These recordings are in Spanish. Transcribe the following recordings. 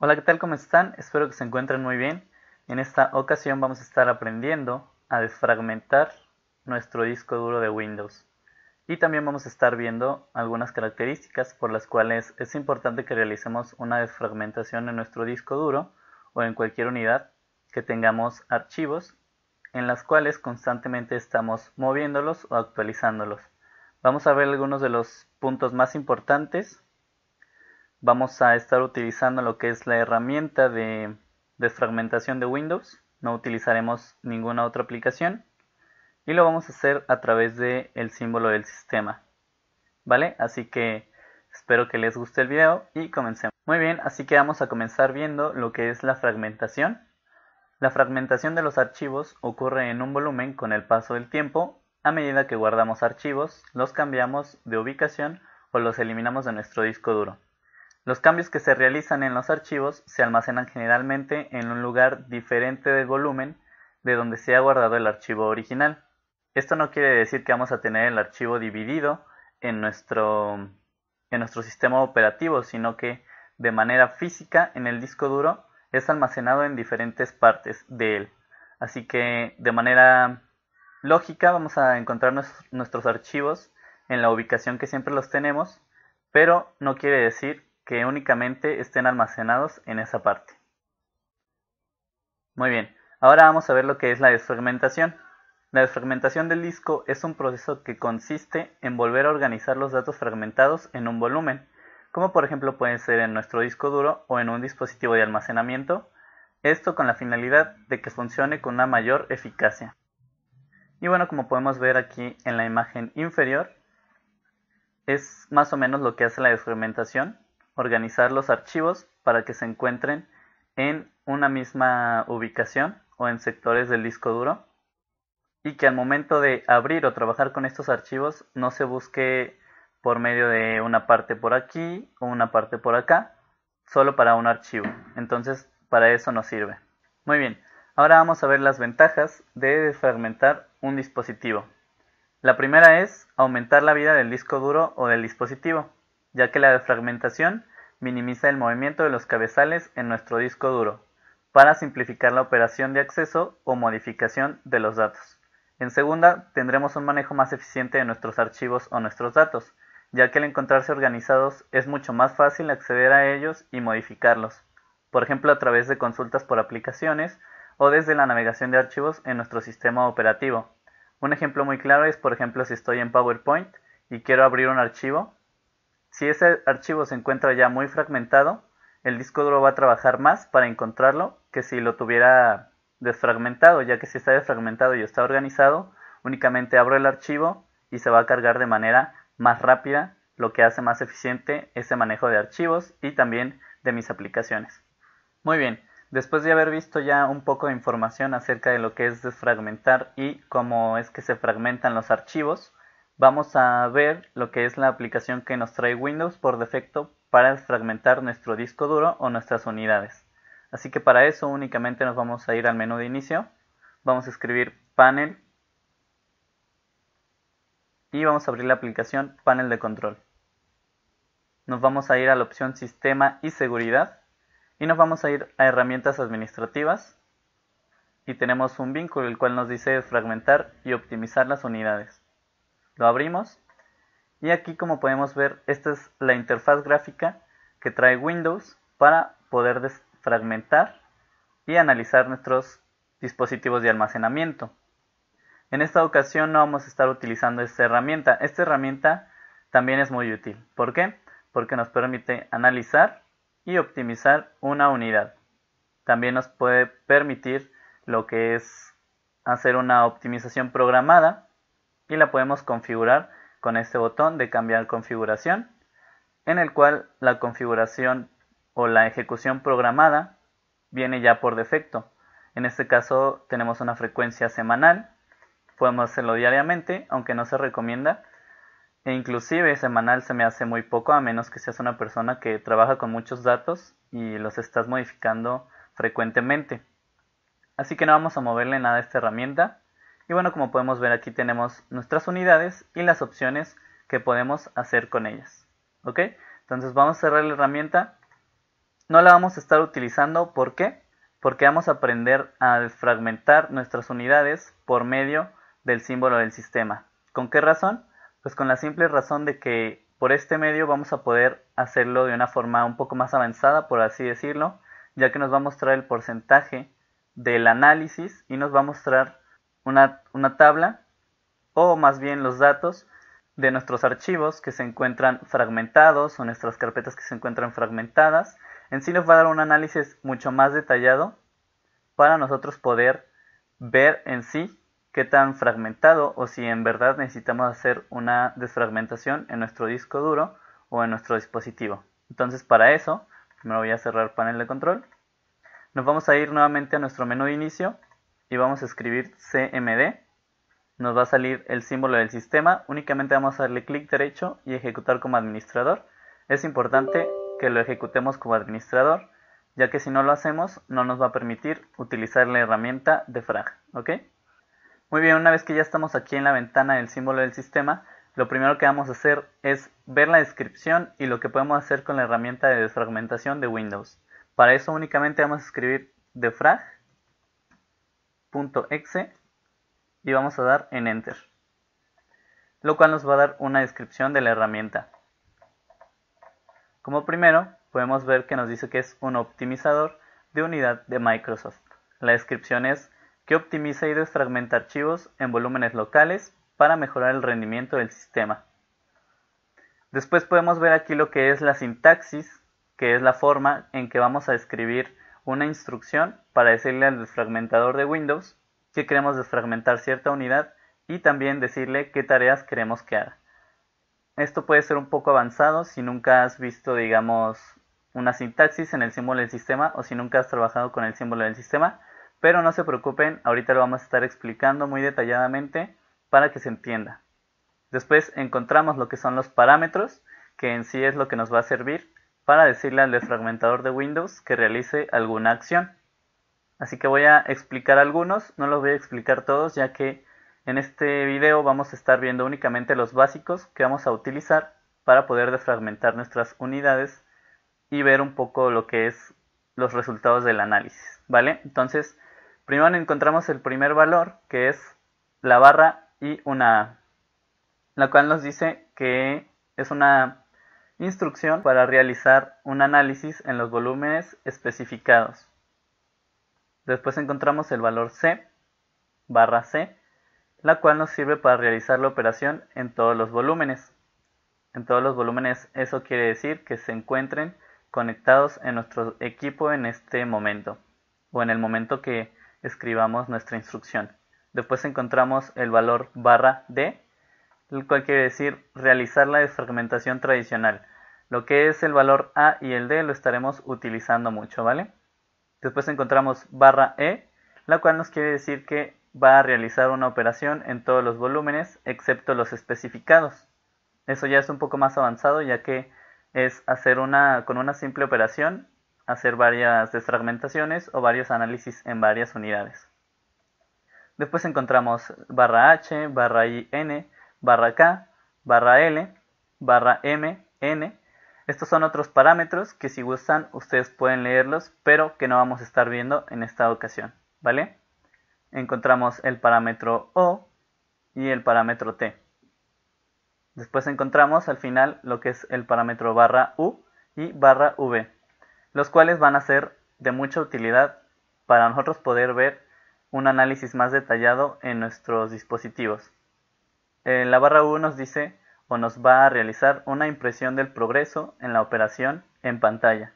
Hola, ¿qué tal? ¿Cómo están? Espero que se encuentren muy bien. En esta ocasión vamos a estar aprendiendo a desfragmentar nuestro disco duro de Windows. Y también vamos a estar viendo algunas características por las cuales es importante que realicemos una desfragmentación en nuestro disco duro o en cualquier unidad que tengamos archivos en las cuales constantemente estamos moviéndolos o actualizándolos. Vamos a ver algunos de los puntos más importantes vamos a estar utilizando lo que es la herramienta de desfragmentación de Windows. No utilizaremos ninguna otra aplicación. Y lo vamos a hacer a través del símbolo del sistema. ¿Vale? Así que espero que les guste el video y comencemos. Muy bien, así que vamos a comenzar viendo lo que es la fragmentación. La fragmentación de los archivos ocurre en un volumen con el paso del tiempo a medida que guardamos archivos, los cambiamos de ubicación o los eliminamos de nuestro disco duro. Los cambios que se realizan en los archivos se almacenan generalmente en un lugar diferente del volumen de donde se ha guardado el archivo original. Esto no quiere decir que vamos a tener el archivo dividido en nuestro, en nuestro sistema operativo, sino que de manera física en el disco duro es almacenado en diferentes partes de él. Así que de manera lógica vamos a encontrar nuestros, archivos en la ubicación que siempre los tenemos, pero no quiere decir que únicamente estén almacenados en esa parte. Muy bien, ahora vamos a ver lo que es la desfragmentación. La desfragmentación del disco es un proceso que consiste en volver a organizar los datos fragmentados en un volumen, como por ejemplo puede ser en nuestro disco duro o en un dispositivo de almacenamiento, esto con la finalidad de que funcione con una mayor eficacia. Y bueno, como podemos ver aquí en la imagen inferior, es más o menos lo que hace la desfragmentación, organizar los archivos para que se encuentren en una misma ubicación o en sectores del disco duro y que al momento de abrir o trabajar con estos archivos no se busque por medio de una parte por aquí o una parte por acá, solo para un archivo. Entonces, para eso nos sirve. Muy bien, ahora vamos a ver las ventajas de desfragmentar un dispositivo. La primera es aumentar la vida del disco duro o del dispositivo ya que la defragmentación minimiza el movimiento de los cabezales en nuestro disco duro, para simplificar la operación de acceso o modificación de los datos. En segunda, tendremos un manejo más eficiente de nuestros archivos o nuestros datos, ya que al encontrarse organizados es mucho más fácil acceder a ellos y modificarlos, por ejemplo a través de consultas por aplicaciones o desde la navegación de archivos en nuestro sistema operativo. Un ejemplo muy claro es, por ejemplo, si estoy en PowerPoint y quiero abrir un archivo, si ese archivo se encuentra ya muy fragmentado, el disco duro va a trabajar más para encontrarlo que si lo tuviera desfragmentado, ya que si está desfragmentado y está organizado, únicamente abro el archivo y se va a cargar de manera más rápida, lo que hace más eficiente ese manejo de archivos y también de mis aplicaciones. Muy bien, después de haber visto ya un poco de información acerca de lo que es desfragmentar y cómo es que se fragmentan los archivos, vamos a ver lo que es la aplicación que nos trae Windows por defecto para fragmentar nuestro disco duro o nuestras unidades. Así que para eso únicamente nos vamos a ir al menú de inicio, vamos a escribir panel y vamos a abrir la aplicación panel de control. Nos vamos a ir a la opción sistema y seguridad y nos vamos a ir a herramientas administrativas y tenemos un vínculo el cual nos dice fragmentar y optimizar las unidades. Lo abrimos y aquí como podemos ver esta es la interfaz gráfica que trae Windows para poder desfragmentar y analizar nuestros dispositivos de almacenamiento. En esta ocasión no vamos a estar utilizando esta herramienta. Esta herramienta también es muy útil. ¿Por qué? Porque nos permite analizar y optimizar una unidad. También nos puede permitir lo que es hacer una optimización programada y la podemos configurar con este botón de cambiar configuración en el cual la configuración o la ejecución programada viene ya por defecto. En este caso tenemos una frecuencia semanal, podemos hacerlo diariamente, aunque no se recomienda, e inclusive semanal se me hace muy poco a menos que seas una persona que trabaja con muchos datos y los estás modificando frecuentemente. Así que no vamos a moverle nada a esta herramienta, y bueno, como podemos ver aquí tenemos nuestras unidades y las opciones que podemos hacer con ellas. ¿Ok? Entonces vamos a cerrar la herramienta. No la vamos a estar utilizando. ¿Por qué? Porque vamos a aprender a desfragmentar nuestras unidades por medio del símbolo del sistema. ¿Con qué razón? Pues con la simple razón de que por este medio vamos a poder hacerlo de una forma un poco más avanzada, por así decirlo, ya que nos va a mostrar el porcentaje del análisis y nos va a mostrar una, tabla o más bien los datos de nuestros archivos que se encuentran fragmentados o nuestras carpetas que se encuentran fragmentadas. En sí nos va a dar un análisis mucho más detallado para nosotros poder ver en sí qué tan fragmentado o si en verdad necesitamos hacer una desfragmentación en nuestro disco duro o en nuestro dispositivo. Entonces para eso, me voy a cerrar panel de control. Nos vamos a ir nuevamente a nuestro menú de inicio y vamos a escribir CMD, nos va a salir el símbolo del sistema, únicamente vamos a darle clic derecho y ejecutar como administrador. Es importante que lo ejecutemos como administrador, ya que si no lo hacemos no nos va a permitir utilizar la herramienta de frag, Muy bien, una vez que ya estamos aquí en la ventana del símbolo del sistema, lo primero que vamos a hacer es ver la descripción y lo que podemos hacer con la herramienta de desfragmentación de Windows. Para eso únicamente vamos a escribir defrag .exe y vamos a dar en Enter, lo cual nos va a dar una descripción de la herramienta. Como primero, podemos ver que nos dice que es un optimizador de unidad de Microsoft. La descripción es que optimiza y desfragmenta archivos en volúmenes locales para mejorar el rendimiento del sistema. Después podemos ver aquí lo que es la sintaxis, que es la forma en que vamos a escribir una instrucción para decirle al desfragmentador de Windows que queremos desfragmentar cierta unidad y también decirle qué tareas queremos que haga. Esto puede ser un poco avanzado si nunca has visto, digamos, una sintaxis en el símbolo del sistema o si nunca has trabajado con el símbolo del sistema, pero no se preocupen, ahorita lo vamos a estar explicando muy detalladamente para que se entienda. Después encontramos lo que son los parámetros, que en sí es lo que nos va a servir para decirle al desfragmentador de Windows que realice alguna acción. Así que voy a explicar algunos, no los voy a explicar todos ya que en este video vamos a estar viendo únicamente los básicos que vamos a utilizar para poder desfragmentar nuestras unidades y ver un poco lo que es los resultados del análisis, ¿vale? Entonces, primero encontramos el primer valor que es la barra y una la cual nos dice que es una Instrucción para realizar un análisis en los volúmenes especificados. Después encontramos el valor C, barra C, la cual nos sirve para realizar la operación en todos los volúmenes. En todos los volúmenes eso quiere decir que se encuentren conectados en nuestro equipo en este momento o en el momento que escribamos nuestra instrucción. Después encontramos el valor barra D, lo cual quiere decir realizar la desfragmentación tradicional. Lo que es el valor A y el D lo estaremos utilizando mucho, ¿vale? Después encontramos barra E, la cual nos quiere decir que va a realizar una operación en todos los volúmenes excepto los especificados. Eso ya es un poco más avanzado ya que es hacer una con una simple operación hacer varias desfragmentaciones o varios análisis en varias unidades. Después encontramos barra H, barra IN, barra K, barra L, barra M, N. Estos son otros parámetros que si gustan ustedes pueden leerlos, pero que no vamos a estar viendo en esta ocasión, ¿vale? Encontramos el parámetro O y el parámetro T. Después encontramos al final lo que es el parámetro barra U y barra V, los cuales van a ser de mucha utilidad para nosotros poder ver un análisis más detallado en nuestros dispositivos. Eh, la barra U nos dice o nos va a realizar una impresión del progreso en la operación en pantalla.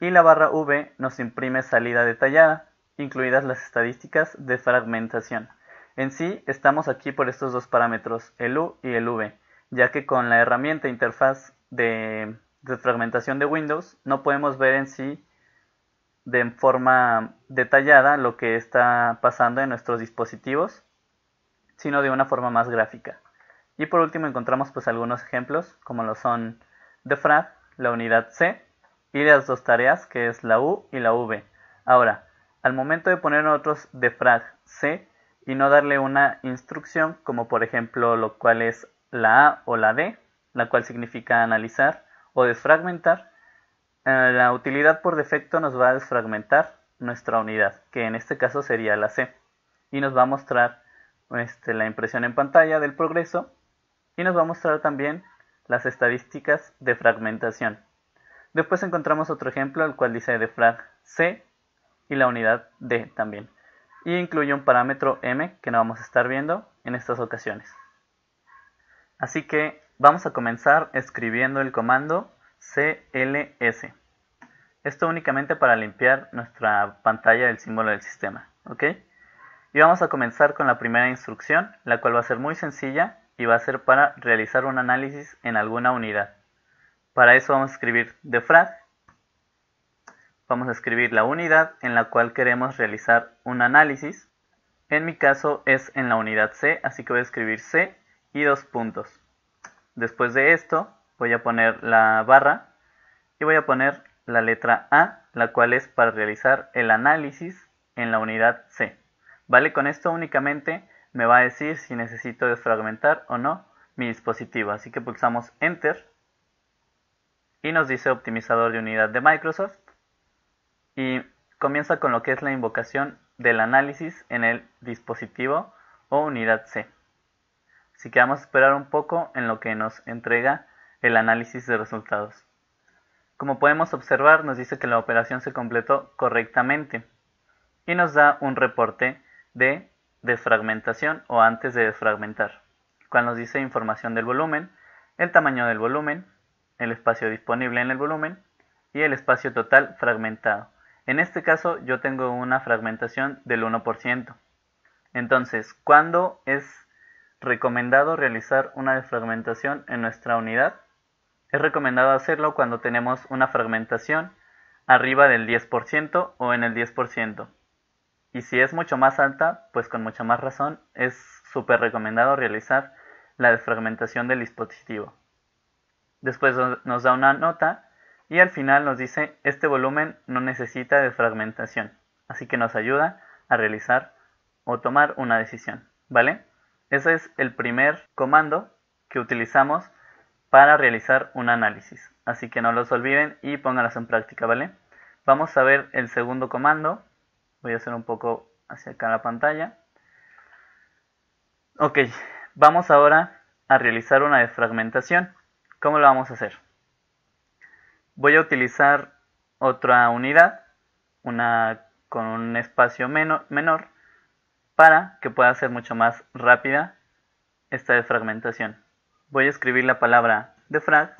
Y la barra V nos imprime salida detallada, incluidas las estadísticas de fragmentación. En sí, estamos aquí por estos dos parámetros, el U y el V, ya que con la herramienta interfaz de, de fragmentación de Windows no podemos ver en sí de forma detallada lo que está pasando en nuestros dispositivos sino de una forma más gráfica. Y por último encontramos pues algunos ejemplos, como lo son defrag, la unidad C, y las dos tareas, que es la U y la V. Ahora, al momento de poner otros defrag C y no darle una instrucción, como por ejemplo lo cual es la A o la D, la cual significa analizar o desfragmentar, eh, la utilidad por defecto nos va a desfragmentar nuestra unidad, que en este caso sería la C, y nos va a mostrar este, la impresión en pantalla del progreso y nos va a mostrar también las estadísticas de fragmentación. Después encontramos otro ejemplo, el cual dice defrag C y la unidad D también. Y incluye un parámetro M que no vamos a estar viendo en estas ocasiones. Así que vamos a comenzar escribiendo el comando CLS. Esto únicamente para limpiar nuestra pantalla del símbolo del sistema. Y vamos a comenzar con la primera instrucción, la cual va a ser muy sencilla y va a ser para realizar un análisis en alguna unidad. Para eso vamos a escribir defrag, vamos a escribir la unidad en la cual queremos realizar un análisis. En mi caso es en la unidad C, así que voy a escribir C y dos puntos. Después de esto voy a poner la barra y voy a poner la letra A, la cual es para realizar el análisis en la unidad C. Vale, con esto únicamente me va a decir si necesito desfragmentar o no mi dispositivo. Así que pulsamos Enter y nos dice optimizador de unidad de Microsoft y comienza con lo que es la invocación del análisis en el dispositivo o unidad C. Así que vamos a esperar un poco en lo que nos entrega el análisis de resultados. Como podemos observar, nos dice que la operación se completó correctamente y nos da un reporte de desfragmentación o antes de desfragmentar, cuando nos dice información del volumen, el tamaño del volumen, el espacio disponible en el volumen y el espacio total fragmentado. En este caso yo tengo una fragmentación del 1%. Entonces, ¿cuándo es recomendado realizar una desfragmentación en nuestra unidad? Es recomendado hacerlo cuando tenemos una fragmentación arriba del 10% o en el 10%. Y si es mucho más alta, pues con mucha más razón es súper recomendado realizar la desfragmentación del dispositivo. Después nos da una nota y al final nos dice este volumen no necesita desfragmentación, así que nos ayuda a realizar o tomar una decisión, ¿vale? Ese es el primer comando que utilizamos para realizar un análisis, así que no los olviden y pónganlos en práctica, ¿vale? Vamos a ver el segundo comando Voy a hacer un poco hacia acá la pantalla. Ok, vamos ahora a realizar una desfragmentación. ¿Cómo lo vamos a hacer? Voy a utilizar otra unidad, una con un espacio menor, para que pueda ser mucho más rápida esta desfragmentación. Voy a escribir la palabra defrag,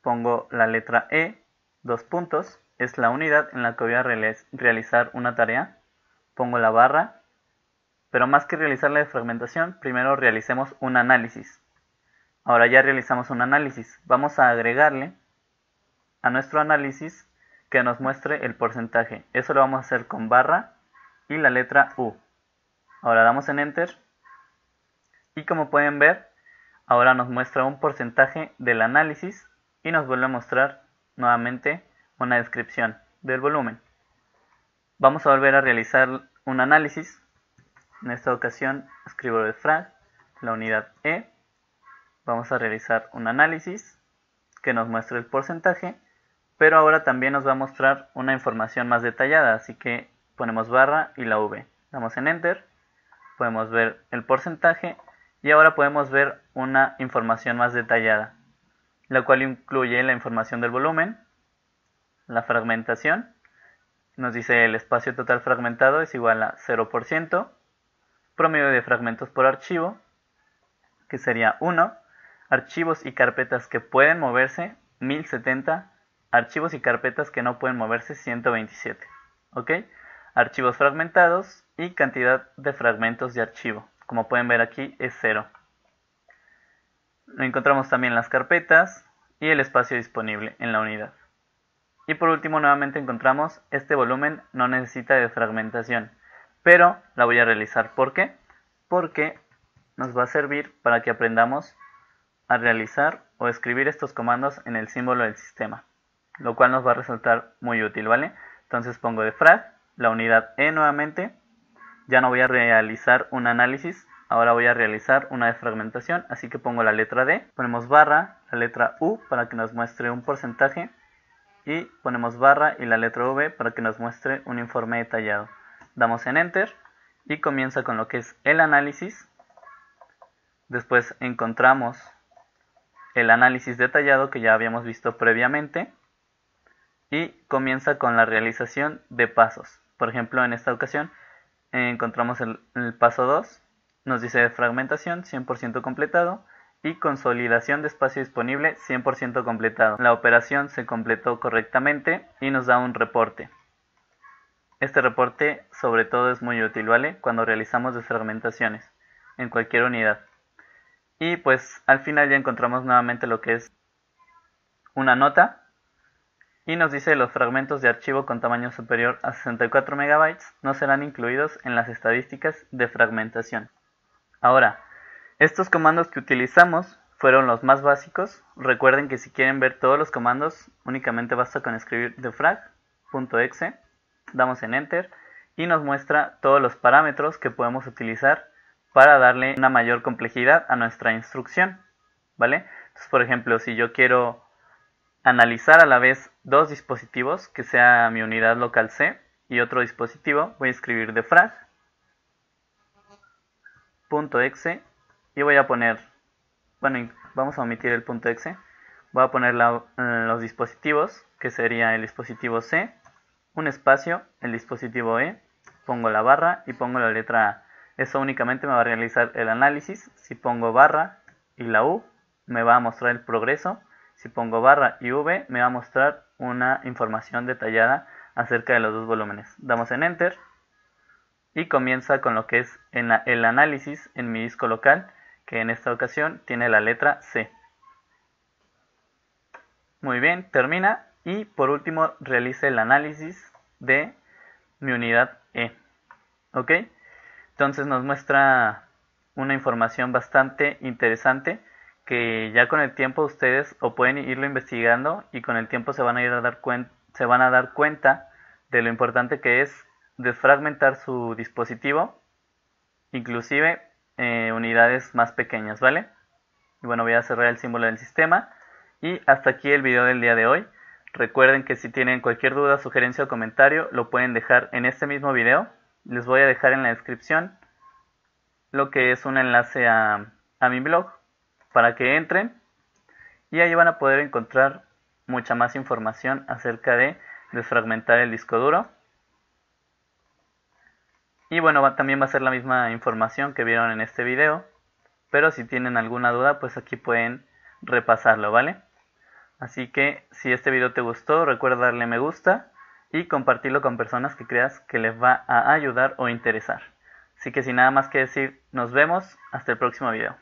pongo la letra E, dos puntos, es la unidad en la que voy a realizar una tarea. Pongo la barra, pero más que realizar la fragmentación, primero realicemos un análisis. Ahora ya realizamos un análisis. Vamos a agregarle a nuestro análisis que nos muestre el porcentaje. Eso lo vamos a hacer con barra y la letra U. Ahora damos en Enter. Y como pueden ver, ahora nos muestra un porcentaje del análisis y nos vuelve a mostrar nuevamente una descripción del volumen. Vamos a volver a realizar un análisis. En esta ocasión escribo el frag, la unidad E. Vamos a realizar un análisis que nos muestre el porcentaje, pero ahora también nos va a mostrar una información más detallada, así que ponemos barra y la V. Damos en Enter, podemos ver el porcentaje y ahora podemos ver una información más detallada, la cual incluye la información del volumen, la fragmentación. Nos dice el espacio total fragmentado es igual a 0%, promedio de fragmentos por archivo, que sería 1, archivos y carpetas que pueden moverse, 1070, archivos y carpetas que no pueden moverse, 127. ¿Ok? Archivos fragmentados y cantidad de fragmentos de archivo. Como pueden ver aquí es 0. Encontramos también las carpetas y el espacio disponible en la unidad. Y por último nuevamente encontramos, este volumen no necesita de fragmentación, pero la voy a realizar. ¿Por qué? Porque nos va a servir para que aprendamos a realizar o escribir estos comandos en el símbolo del sistema, lo cual nos va a resultar muy útil, ¿vale? Entonces pongo de frag, la unidad E nuevamente, ya no voy a realizar un análisis, ahora voy a realizar una defragmentación, así que pongo la letra D, ponemos barra, la letra U para que nos muestre un porcentaje y ponemos barra y la letra V para que nos muestre un informe detallado. Damos en Enter y comienza con lo que es el análisis. Después encontramos el análisis detallado que ya habíamos visto previamente y comienza con la realización de pasos. Por ejemplo, en esta ocasión encontramos el, paso 2, nos dice fragmentación 100% completado, y consolidación de espacio disponible 100% completado. La operación se completó correctamente y nos da un reporte. Este reporte sobre todo es muy útil, ¿vale? Cuando realizamos desfragmentaciones en cualquier unidad. Y pues al final ya encontramos nuevamente lo que es una nota y nos dice los fragmentos de archivo con tamaño superior a 64 MB no serán incluidos en las estadísticas de fragmentación. Ahora, estos comandos que utilizamos fueron los más básicos. Recuerden que si quieren ver todos los comandos, únicamente basta con escribir defrag.exe, damos en enter y nos muestra todos los parámetros que podemos utilizar para darle una mayor complejidad a nuestra instrucción, ¿vale? por ejemplo, si yo quiero analizar a la vez dos dispositivos, que sea mi unidad local C y otro dispositivo, voy a escribir defrag.exe y voy a poner, bueno, vamos a omitir el punto .exe. Voy a poner eh, los dispositivos, que sería el dispositivo C, un espacio, el dispositivo E, pongo la barra y pongo la letra A. Eso únicamente me va a realizar el análisis. Si pongo barra y la U, me va a mostrar el progreso. Si pongo barra y V, me va a mostrar una información detallada acerca de los dos volúmenes. Damos en Enter y comienza con lo que es el análisis en mi disco local en esta ocasión tiene la letra C. Muy bien, termina y por último realice el análisis de mi unidad E. ¿Ok? Entonces nos muestra una información bastante interesante que ya con el tiempo ustedes o pueden irlo investigando y con el tiempo se van a dar se van a dar cuenta de lo importante que es desfragmentar su dispositivo inclusive eh, unidades más pequeñas, ¿vale? Y bueno, voy a cerrar el símbolo del sistema. Y hasta aquí el video del día de hoy. Recuerden que si tienen cualquier duda, sugerencia o comentario, lo pueden dejar en este mismo video. Les voy a dejar en la descripción lo que es un enlace a, a mi blog para que entren y ahí van a poder encontrar mucha más información acerca de desfragmentar el disco duro y bueno, también va a ser la misma información que vieron en este video. Pero si tienen alguna duda, pues aquí pueden repasarlo, ¿vale? Así que si este video te gustó, recuerda darle me gusta y compartirlo con personas que creas que les va a ayudar o interesar. Así que sin nada más que decir, nos vemos hasta el próximo video.